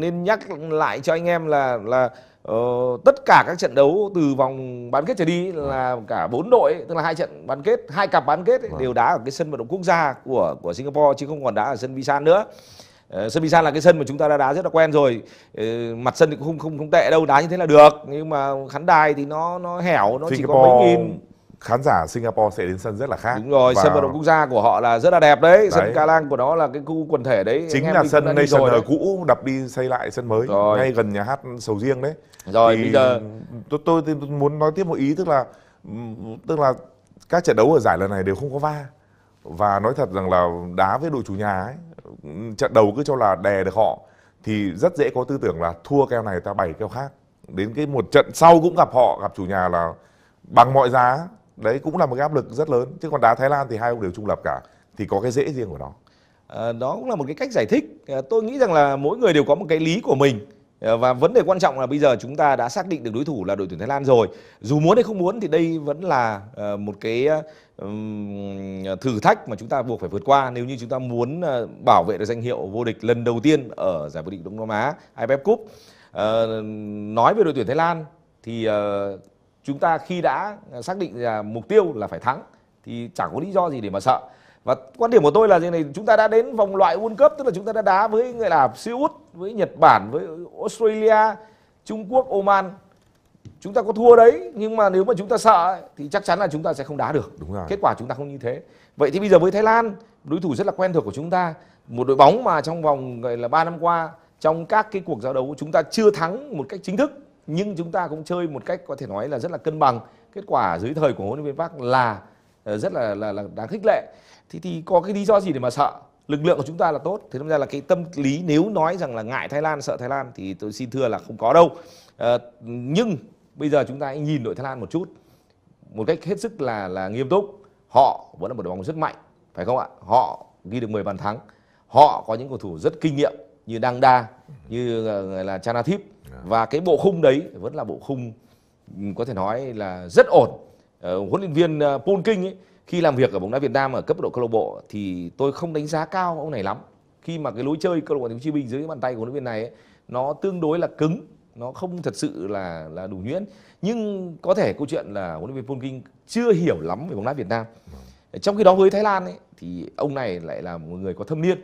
nên nhắc lại cho anh em là là Uh, tất cả các trận đấu từ vòng bán kết trở đi vâng. là cả bốn đội tức là hai trận bán kết hai cặp bán kết ấy, vâng. đều đá ở cái sân vận động quốc gia của của Singapore chứ không còn đá ở sân Visan nữa uh, sân Visan là cái sân mà chúng ta đã đá rất là quen rồi uh, mặt sân thì cũng không không không tệ đâu đá như thế là được nhưng mà khán đài thì nó nó hẻo nó Singapore... chỉ có mấy nghìn khán giả Singapore sẽ đến sân rất là khác. Đúng rồi, và... sân vận động quốc gia của họ là rất là đẹp đấy. đấy. Sân Lang của nó là cái khu quần thể đấy. Chính là sân Nation rồi cũ đập đi xây lại sân mới rồi. ngay gần nhà hát Sầu Riêng đấy. Rồi Thì bây giờ tôi, tôi tôi muốn nói tiếp một ý tức là tức là các trận đấu ở giải lần này đều không có va và nói thật rằng là đá với đội chủ nhà ấy trận đầu cứ cho là đè được họ thì rất dễ có tư tưởng là thua keo này ta bảy keo khác đến cái một trận sau cũng gặp họ gặp chủ nhà là bằng mọi giá đấy cũng là một cái áp lực rất lớn chứ còn đá thái lan thì hai ông đều trung lập cả thì có cái dễ riêng của nó à, đó cũng là một cái cách giải thích ờ, tôi nghĩ rằng là mỗi người đều có một cái lý của mình ờ, và vấn đề quan trọng là bây giờ chúng ta đã xác định được đối thủ là đội tuyển thái lan rồi dù muốn hay không muốn thì đây vẫn là một cái thử thách mà chúng ta buộc phải vượt qua nếu như chúng ta muốn bảo vệ được danh hiệu vô địch lần đầu tiên ở giải vô địch đông nam á iff cup nói về đội tuyển thái lan thì chúng ta khi đã xác định là mục tiêu là phải thắng thì chẳng có lý do gì để mà sợ và quan điểm của tôi là gì này chúng ta đã đến vòng loại World Cup tức là chúng ta đã đá với người là Ả Út với Nhật Bản với Australia Trung Quốc Oman chúng ta có thua đấy nhưng mà nếu mà chúng ta sợ thì chắc chắn là chúng ta sẽ không đá được đúng rồi kết quả chúng ta không như thế vậy thì bây giờ với Thái Lan đối thủ rất là quen thuộc của chúng ta một đội bóng mà trong vòng gọi là 3 năm qua trong các cái cuộc giao đấu chúng ta chưa thắng một cách chính thức nhưng chúng ta cũng chơi một cách có thể nói là rất là cân bằng kết quả dưới thời của huấn luyện viên park là ờ, rất là, là là đáng khích lệ thì thì có cái lý do gì để mà sợ lực lượng của chúng ta là tốt thế nên ra là cái tâm lý nếu nói rằng là ngại thái lan sợ thái lan thì tôi xin thưa là không có đâu à, nhưng bây giờ chúng ta hãy nhìn đội thái lan một chút một cách hết sức là là nghiêm túc họ vẫn là một đội bóng rất mạnh phải không ạ họ ghi được 10 bàn thắng họ có những cầu thủ rất kinh nghiệm như Đăng Đa như ờ, là Chanathip và cái bộ khung đấy vẫn là bộ khung có thể nói là rất ổn ờ, huấn luyện viên uh, Paul King ấy, khi làm việc ở bóng đá Việt Nam ở cấp độ câu lạc bộ thì tôi không đánh giá cao ông này lắm khi mà cái lối chơi câu lạc bộ Thành phố Hồ Chí Minh dưới bàn tay của huấn luyện viên này ấy, nó tương đối là cứng nó không thật sự là là đủ nhuyễn nhưng có thể câu chuyện là huấn luyện viên Paul King chưa hiểu lắm về bóng đá Việt Nam vâng. trong khi đó với Thái Lan ấy, thì ông này lại là một người có thâm niên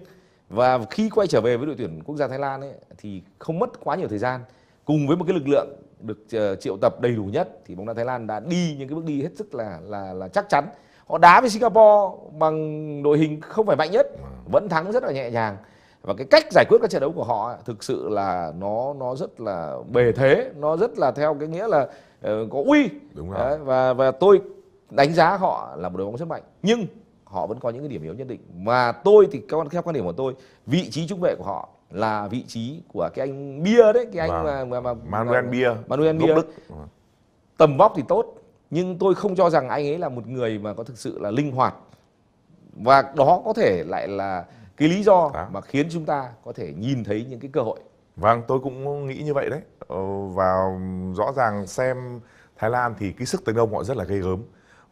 và khi quay trở về với đội tuyển quốc gia Thái Lan ấy, thì không mất quá nhiều thời gian cùng với một cái lực lượng được ờ, triệu tập đầy đủ nhất thì bóng đá Thái Lan đã đi những cái bước đi hết sức là là là chắc chắn họ đá với Singapore bằng đội hình không phải mạnh nhất vâng. vẫn thắng rất là nhẹ nhàng và cái cách giải quyết các trận đấu của họ thực sự là nó nó rất là bề thế nó rất là theo cái nghĩa là uh, có uy Đúng rồi. Đấy, và và tôi đánh giá họ là một đội bóng rất mạnh nhưng họ vẫn có những cái điểm yếu nhất định mà tôi thì các theo quan điểm của tôi vị trí trung vệ của họ là vị trí của cái anh bia đấy cái anh vâng. mà mà, mà Manuel bia Manuel bia Đức. tầm vóc thì tốt nhưng tôi không cho rằng anh ấy là một người mà có thực sự là linh hoạt và đó có thể lại là cái lý do à. mà khiến chúng ta có thể nhìn thấy những cái cơ hội vâng tôi cũng nghĩ như vậy đấy ờ, và rõ ràng xem Thái Lan thì cái sức tấn công họ rất là gây gớm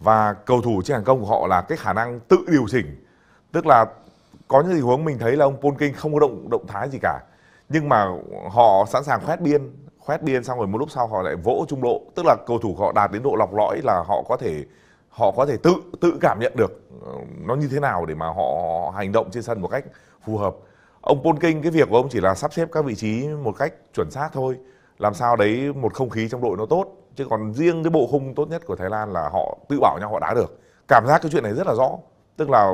và cầu thủ trên hàng công của họ là cái khả năng tự điều chỉnh tức là có những tình huống mình thấy là ông Polking không có động động thái gì cả nhưng mà họ sẵn sàng khoét biên khoét biên xong rồi một lúc sau họ lại vỗ trung độ tức là cầu thủ họ đạt đến độ lọc lõi là họ có thể họ có thể tự tự cảm nhận được ờ, nó như thế nào để mà họ hành động trên sân một cách phù hợp ông Polking cái việc của ông chỉ là sắp xếp các vị trí một cách chuẩn xác thôi làm sao đấy một không khí trong đội nó tốt chứ còn riêng cái bộ khung tốt nhất của thái lan là họ tự bảo nhau họ đá được cảm giác cái chuyện này rất là rõ tức là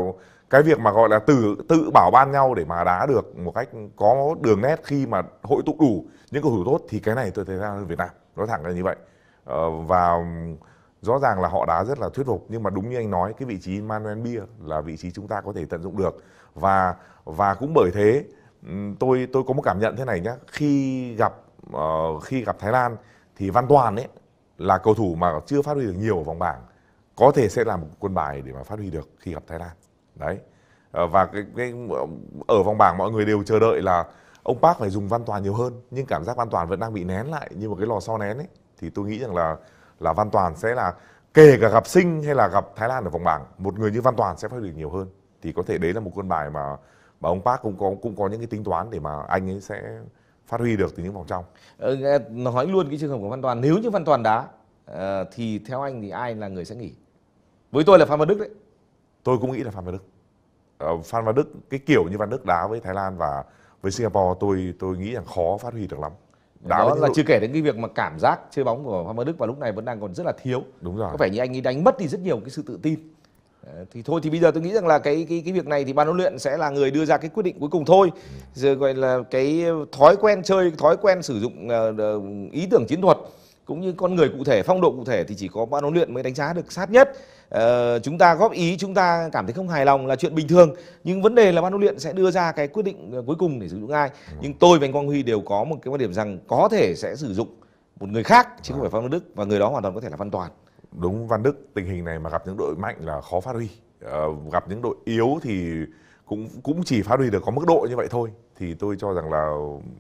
cái việc mà gọi là tự tự bảo ban nhau để mà đá được một cách có đường nét khi mà hội tụ đủ những cầu thủ tốt thì cái này tôi thấy ra Việt Nam nói thẳng là như vậy ờ, và rõ ràng là họ đá rất là thuyết phục nhưng mà đúng như anh nói cái vị trí Manuel Bia là vị trí chúng ta có thể tận dụng được và và cũng bởi thế ừ, tôi tôi có một cảm nhận thế này nhá khi gặp ờ, khi gặp Thái Lan thì Văn Toàn ấy là cầu thủ mà chưa phát huy được nhiều ở vòng bảng có thể sẽ là một quân bài để mà phát huy được khi gặp Thái Lan đấy ờ, và cái, cái ở vòng bảng mọi người đều chờ đợi là ông Park phải dùng Văn Toàn nhiều hơn nhưng cảm giác Văn Toàn vẫn đang bị nén lại như một cái lò xo nén ấy thì tôi nghĩ rằng là là Văn Toàn sẽ là kể cả gặp Sinh hay là gặp Thái Lan ở vòng bảng một người như Văn Toàn sẽ phát huy được nhiều hơn thì có thể đấy là một quân bài mà mà ông Park cũng có cũng có những cái tính toán để mà anh ấy sẽ phát huy được từ những vòng trong ờ, nói luôn cái trường hợp của văn toàn nếu như văn toàn đá ờ, thì theo anh thì ai là người sẽ nghỉ với tôi là phan văn đức đấy tôi cũng nghĩ là phan văn đức ờ, phan văn đức cái kiểu như văn đức đá với thái lan và với singapore tôi tôi nghĩ rằng khó phát huy được lắm đá đó là đội... chưa kể đến cái việc mà cảm giác chơi bóng của phan văn đức vào lúc này vẫn đang còn rất là thiếu đúng rồi có vẻ như anh ấy đánh mất đi rất nhiều cái sự tự tin thì thôi thì bây giờ tôi nghĩ rằng là cái cái cái việc này thì ban huấn luyện sẽ là người đưa ra cái quyết định cuối cùng thôi rồi ừ. gọi là cái thói quen chơi thói quen sử dụng ờ, ờ, ý tưởng chiến thuật cũng như con người cụ thể phong độ cụ thể thì chỉ có ban huấn luyện mới đánh giá được sát nhất ờ, chúng ta góp ý chúng ta cảm thấy không hài lòng là chuyện bình thường nhưng vấn đề là ban huấn luyện sẽ đưa ra cái quyết định ờ, cuối cùng để sử dụng ai ừ. nhưng tôi và anh quang huy đều có một cái quan điểm rằng có thể sẽ sử dụng một người khác chứ không vâng. phải phan văn đức và người đó hoàn toàn có thể là văn toàn đúng Văn Đức tình hình này mà gặp những đội mạnh là khó phát huy à, gặp những đội yếu thì cũng cũng chỉ phát huy được có mức độ như vậy thôi thì tôi cho rằng là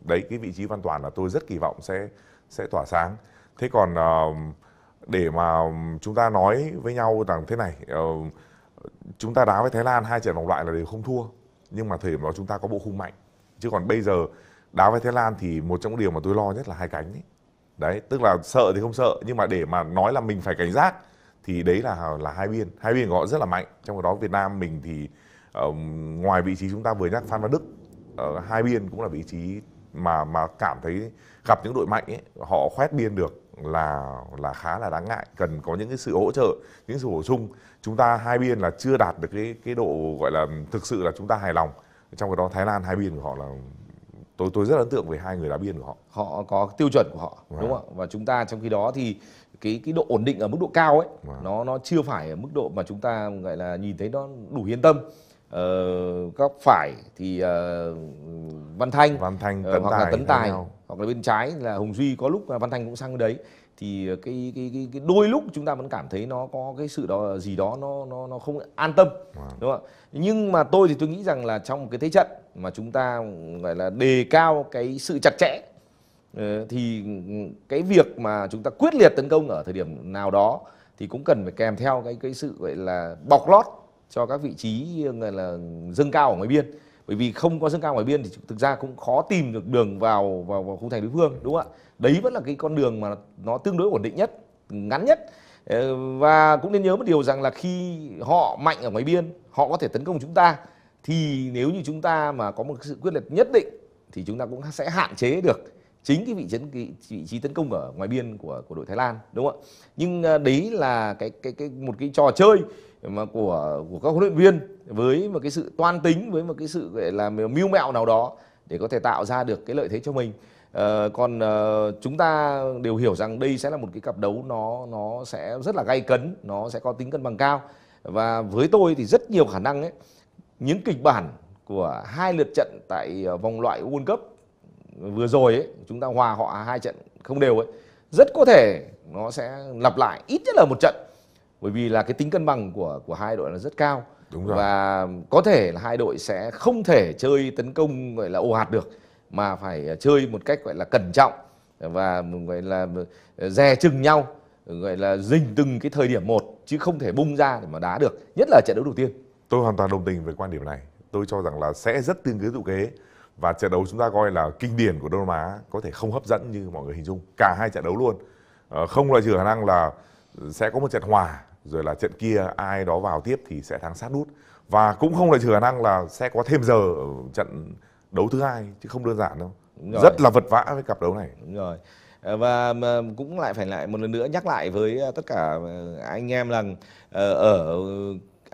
đấy cái vị trí Văn Toàn là tôi rất kỳ vọng sẽ sẽ tỏa sáng thế còn uh, để mà chúng ta nói với nhau rằng thế này uh, chúng ta đá với Thái Lan hai trận vòng loại là đều không thua nhưng mà thời điểm đó chúng ta có bộ khung mạnh chứ còn bây giờ đá với Thái Lan thì một trong những điều mà tôi lo nhất là hai cánh ấy đấy tức là sợ thì không sợ nhưng mà để mà nói là mình phải cảnh giác thì đấy là là hai biên hai biên gọi rất là mạnh trong đó Việt Nam mình thì uh, ngoài vị trí chúng ta vừa nhắc Phan Văn Đức uh, hai biên cũng là vị trí mà mà cảm thấy gặp những đội mạnh ấy, họ khoét biên được là là khá là đáng ngại cần có những cái sự hỗ trợ những sự bổ sung chúng ta hai biên là chưa đạt được cái cái độ gọi là thực sự là chúng ta hài lòng trong cái đó Thái Lan hai biên của họ là tôi tôi rất ấn tượng về hai người đá biên của họ họ có tiêu chuẩn của họ à. đúng không ạ và chúng ta trong khi đó thì cái cái độ ổn định ở mức độ cao ấy à. nó nó chưa phải ở mức độ mà chúng ta gọi là nhìn thấy nó đủ yên tâm ờ, góc phải thì uh, văn thanh văn thanh ờ, tấn uh, hoặc tài, là tấn tài hoặc là bên trái là Hồng Duy có lúc Văn Thanh cũng sang đấy thì ờ, cái cái cái, cái đôi lúc chúng ta vẫn cảm thấy nó có cái sự đó gì đó nó nó nó không an tâm wow. đúng không ạ nhưng mà tôi thì tôi nghĩ rằng là trong một cái thế trận mà chúng ta gọi là đề cao cái sự chặt chẽ ờ, thì cái việc mà chúng ta quyết liệt tấn công ở thời điểm nào đó thì cũng cần phải kèm theo cái cái sự gọi là bọc lót cho các vị trí gọi là dâng cao ở ngoài biên bởi vì không có sân cao ngoài biên thì thực ra cũng khó tìm được đường vào vào, vào khung thành đối phương đúng không ạ đấy vẫn là cái con đường mà nó tương đối ổn định nhất ngắn nhất ờ, và cũng nên nhớ một điều rằng là khi họ mạnh ở ngoài biên họ có thể tấn công chúng ta thì nếu như chúng ta mà có một sự quyết liệt nhất định thì chúng ta cũng sẽ hạn chế được chính cái vị trí cái vị trí tấn công ở ngoài biên của của đội Thái Lan đúng không ạ nhưng ờ, đấy là cái cái cái một cái trò chơi mà của của các huấn luyện viên với một cái sự toan tính với một cái sự gọi là mưu mẹo nào đó để có thể tạo ra được cái lợi thế cho mình à, còn à, chúng ta đều hiểu rằng đây sẽ là một cái cặp đấu nó nó sẽ rất là gay cấn nó sẽ có tính cân bằng cao và với tôi thì rất nhiều khả năng ấy những kịch bản của hai lượt trận tại ờ, vòng loại World Cup vừa rồi ấy, chúng ta hòa họ hai trận không đều ấy rất có thể nó sẽ lặp lại ít nhất là một trận bởi vì là cái tính cân bằng của của hai đội là rất cao Đúng rồi. Và có thể là hai đội sẽ không thể chơi tấn công gọi là ồ ạt được mà phải ờ, chơi một cách gọi là cẩn trọng và gọi là dè chừng nhau gọi là dình từng cái thời điểm một chứ không thể bung ra để mà đá được nhất là trận đấu đầu tiên tôi hoàn toàn đồng tình với quan điểm này tôi cho rằng là sẽ rất tương kế tụ kế và trận đấu chúng ta coi là kinh điển của Đông Nam Á có thể không hấp dẫn như mọi người hình dung cả hai trận đấu luôn ờ, không loại trừ khả năng là sẽ có một trận hòa rồi là trận kia ai đó vào tiếp thì sẽ thắng sát nút và cũng không loại trừ khả năng là sẽ có thêm giờ ở trận đấu thứ hai chứ không đơn giản đâu rất là vật vã với cặp đấu này Đúng rồi ờ, và cũng lại phải lại một lần nữa nhắc lại với ờ, tất cả ờ, anh em rằng ở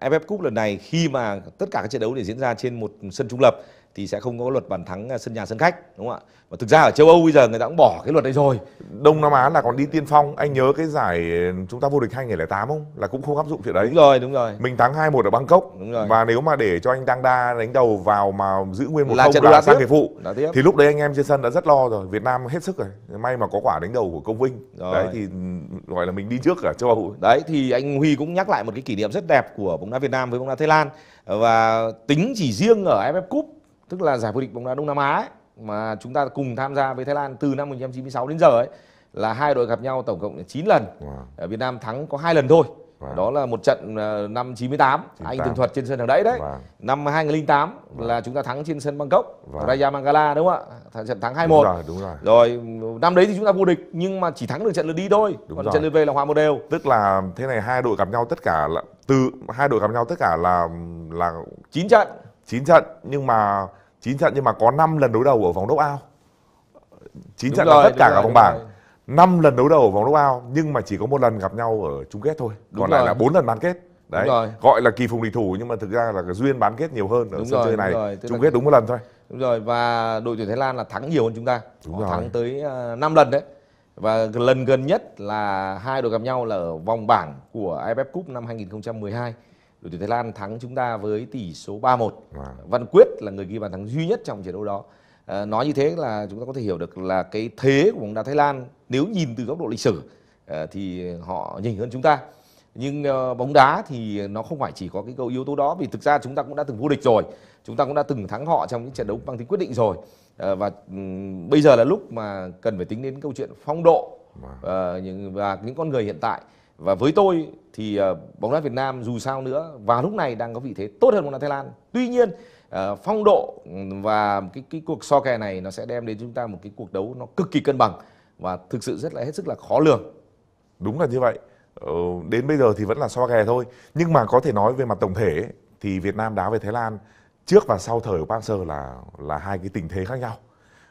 AFF Cup lần này khi mà tất cả các trận đấu để diễn ra trên một sân trung lập thì sẽ không có luật bàn thắng à, sân nhà sân khách đúng không ạ và thực ra ở châu âu bây giờ người ta cũng bỏ cái luật đấy rồi đông nam á là còn đi tiên phong anh nhớ cái giải ừ, chúng ta vô địch 2008 không là cũng không áp dụng chuyện đấy đúng rồi đúng rồi mình thắng hai một ở bangkok đúng rồi. và nếu mà để cho anh đang đa đánh đầu vào mà giữ nguyên một là không là sang cái phụ tiếp. thì lúc đấy anh em trên sân đã rất lo rồi việt nam hết sức rồi may mà có quả đánh đầu của công vinh rồi. đấy thì ừ, gọi là mình đi trước ở châu âu đấy thì anh huy cũng nhắc lại một cái kỷ niệm rất đẹp của bóng đá việt nam với bóng đá thái lan và tính chỉ riêng ở AFF Cup tức là giải vô địch bóng đá Đông Nam Á ấy, mà chúng ta cùng tham gia với Thái Lan từ năm 1996 đến giờ ấy là hai đội gặp nhau tổng cộng là 9 lần. Wow. Việt Nam thắng có hai lần thôi. Wow. Đó là một trận ờ, năm 98, 98. anh tường thuật trên sân thằng đấy đấy. Wow. Năm 2008 wow. là chúng ta thắng trên sân Bangkok, wow. Raya Mangala đúng không ạ? Trận thắng 2-1. Đúng rồi, đúng rồi. Rồi năm đấy thì chúng ta vô địch nhưng mà chỉ thắng được trận lượt đi thôi, đúng còn rồi. trận lượt về là hòa một đều. Tức là thế này hai đội gặp nhau tất cả là từ hai đội gặp nhau tất cả là là 9 trận 9 trận nhưng mà 9 trận nhưng mà có 5 lần đối đầu ở vòng knockout. 9 đúng trận rồi, là tất cả cả vòng bảng. Rồi. 5 lần đối đầu ở vòng knockout nhưng mà chỉ có một lần gặp nhau ở chung kết thôi. Đúng Còn rồi. lại là 4 lần bán kết. Đấy, rồi. gọi là kỳ phùng địch thủ nhưng mà thực ra là cái duyên bán kết nhiều hơn ở đúng sân rồi, chơi này. Chung kết đúng một lần thôi. Đúng rồi và đội tuyển Thái Lan là thắng nhiều hơn chúng ta. Đúng Họ rồi. thắng tới 5 à, lần đấy. Và lần gần nhất là hai đội gặp nhau là ở vòng bảng của AFF Cup năm 2012 đội tuyển Thái Lan thắng chúng ta với tỷ số 3-1. Wow. Vâng. Văn Quyết là người ghi bàn thắng duy nhất trong trận đấu đó. À, nói như thế là chúng ta có thể hiểu được là cái thế của bóng đá Thái Lan nếu nhìn từ góc độ lịch sử à, thì họ nhỉnh hơn chúng ta. Nhưng à, bóng đá thì nó không phải chỉ có cái câu yếu tố đó vì thực ra chúng ta cũng đã từng vô địch rồi, chúng ta cũng đã từng thắng họ trong những trận đấu mang tính quyết định rồi. À, và um, bây giờ là lúc mà cần phải tính đến câu chuyện phong độ à, vâng. những và những con người hiện tại và với tôi thì ờ, bóng đá Việt Nam dù sao nữa vào lúc này đang có vị thế tốt hơn bóng đá Thái Lan. Tuy nhiên ờ, phong độ và cái cái cuộc so kè này nó sẽ đem đến chúng ta một cái cuộc đấu nó cực kỳ cân bằng và thực sự rất là hết sức là khó lường. Đúng là như vậy. Ờ, đến bây giờ thì vẫn là so kè thôi, nhưng mà có thể nói về mặt tổng thể thì Việt Nam đá với Thái Lan trước và sau thời của Park là là hai cái tình thế khác nhau.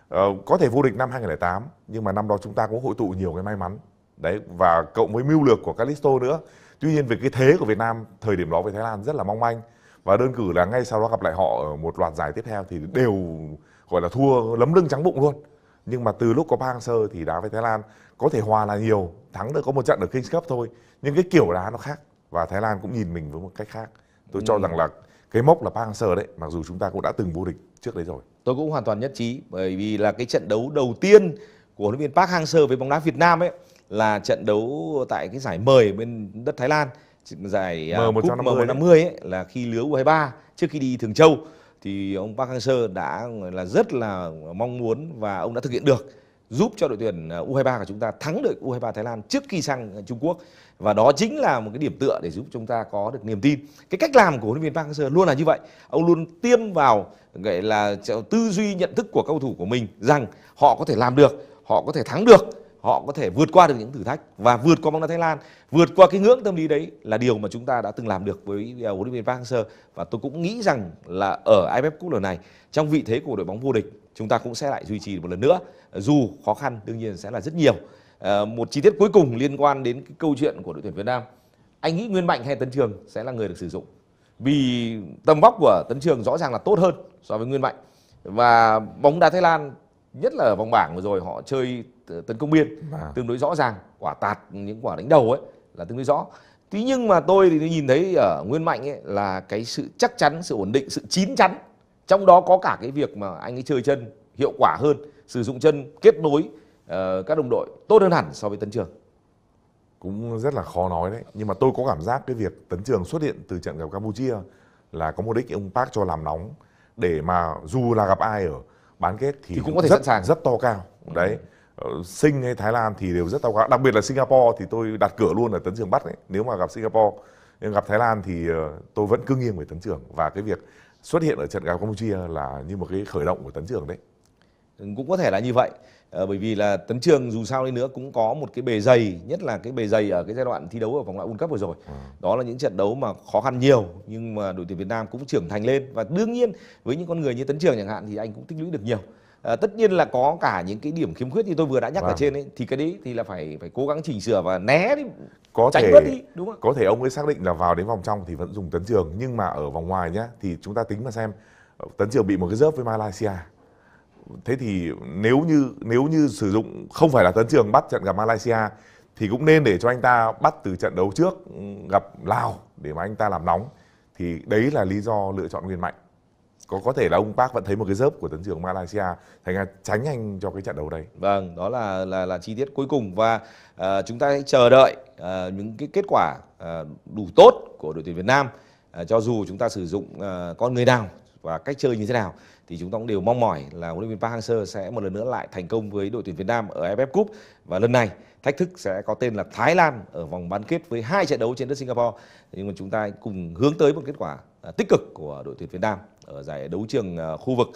Ờ, có thể vô địch năm 2008 nhưng mà năm đó chúng ta cũng hội tụ nhiều cái may mắn đấy và cộng với mưu lược của Calisto nữa tuy nhiên về cái thế của Việt Nam thời điểm đó với Thái Lan rất là mong manh và đơn cử là ngay sau đó gặp lại họ ở một loạt giải tiếp theo thì đều gọi là thua lấm lưng trắng bụng luôn nhưng mà từ lúc có Park Hang-seo thì đá với Thái Lan có thể hòa là nhiều thắng được có một trận ở Kings Cup thôi nhưng cái kiểu đá nó khác và Thái Lan cũng nhìn mình với một cách khác tôi ừ. cho rằng là cái mốc là Park Hang-seo đấy mặc dù chúng ta cũng đã từng vô địch trước đấy rồi tôi cũng hoàn toàn nhất trí bởi vì là cái trận đấu đầu tiên của huấn luyện viên Park Hang-seo với bóng đá Việt Nam ấy là trận đấu tại cái giải mời bên đất Thái Lan giải à, M150 cúp M150 ấy, là khi lứa U23 trước khi đi Thường Châu thì ông Park Hang-seo đã là rất là mong muốn và ông đã thực hiện được giúp cho đội tuyển à, U23 của chúng ta thắng được U23 Thái Lan trước khi sang Trung Quốc và đó chính là một cái điểm tựa để giúp chúng ta có được niềm tin. Cái cách làm của huấn luyện viên Park Hang-seo luôn là như vậy. Ông luôn tiêm vào gọi là tư duy nhận thức của cầu thủ của mình rằng họ có thể làm được, họ có thể thắng được họ có thể vượt qua được những thử thách và vượt qua bóng đá Thái Lan, vượt qua cái ngưỡng tâm lý đấy là điều mà chúng ta đã từng làm được với à, huấn luyện viên Park Hang-seo và tôi cũng nghĩ rằng là ở AFF Cup lần này trong vị thế của đội bóng vô địch chúng ta cũng sẽ lại duy trì một lần nữa dù khó khăn đương nhiên sẽ là rất nhiều. À, một chi tiết cuối cùng liên quan đến cái câu chuyện của đội tuyển Việt Nam. Anh nghĩ Nguyên Mạnh hay Tấn Trường sẽ là người được sử dụng vì tầm vóc của Tấn Trường rõ ràng là tốt hơn so với Nguyên Mạnh và bóng đá Thái Lan nhất là ở vòng bảng vừa rồi họ chơi tấn công biên à. tương đối rõ ràng quả tạt những quả đánh đầu ấy là tương đối rõ tuy nhiên mà tôi thì nhìn thấy ở nguyên mạnh ấy là cái sự chắc chắn sự ổn định sự chín chắn trong đó có cả cái việc mà anh ấy chơi chân hiệu quả hơn sử dụng chân kết nối uh, các đồng đội tốt hơn hẳn so với tấn trường cũng rất là khó nói đấy nhưng mà tôi có cảm giác cái việc tấn trường xuất hiện từ trận gặp campuchia là có mục đích ông park cho làm nóng để mà dù là gặp ai ở bán kết thì, thì cũng có thể rất, sẵn sàng rất to cao đấy ừ Ờ, Sinh hay Thái Lan thì đều rất tao gạo đặc biệt là Singapore thì tôi đặt cửa luôn ở tấn trường bắt ấy. nếu mà gặp Singapore nhưng gặp Thái Lan thì ờ, tôi vẫn cứ nghiêng về tấn trường và cái việc xuất hiện ở trận gặp Campuchia là như một cái khởi động của tấn trường đấy ừ, cũng có thể là như vậy ờ, bởi vì là tấn trường dù sao đi nữa cũng có một cái bề dày nhất là cái bề dày ở cái giai đoạn thi đấu ở vòng loại world cup vừa rồi ừ. đó là những trận đấu mà khó khăn nhiều nhưng mà đội tuyển việt nam cũng trưởng thành lên và đương nhiên với những con người như tấn trường chẳng hạn thì anh cũng tích lũy được nhiều Ờ, tất nhiên là có cả những cái điểm khiếm khuyết như tôi vừa đã nhắc vâng. ở trên ấy thì cái đấy thì là phải phải cố gắng chỉnh sửa và né đi có tránh thể bớt đi đúng không có thể ông ấy xác định là vào đến vòng trong thì vẫn dùng tấn trường nhưng mà ở vòng ngoài nhá thì chúng ta tính mà xem ờ, tấn trường bị một cái rớp với malaysia thế thì nếu như nếu như sử dụng không phải là tấn trường bắt trận gặp malaysia thì cũng nên để cho anh ta bắt từ trận đấu trước ừ, gặp lào để mà anh ta làm nóng thì đấy là lý do lựa chọn nguyên mạnh có có thể là ông Park vẫn thấy một cái dớp của tấn trưởng Malaysia thành ra tránh anh cho cái trận đấu đây. Vâng, đó là là là chi tiết cuối cùng và uh, chúng ta hãy chờ đợi uh, những cái kết quả uh, đủ tốt của đội tuyển Việt Nam uh, cho dù chúng ta sử dụng uh, con người nào và cách chơi như thế nào thì chúng ta cũng đều mong mỏi là huấn luyện viên Park Hang-seo sẽ một lần nữa lại thành công với đội tuyển Việt Nam ở AFF Cup và lần này thách thức sẽ có tên là Thái Lan ở vòng bán kết với hai trận đấu trên đất Singapore nhưng mà chúng ta cùng hướng tới một kết quả tích cực của đội tuyển Việt Nam ở giải đấu trường ờ, khu vực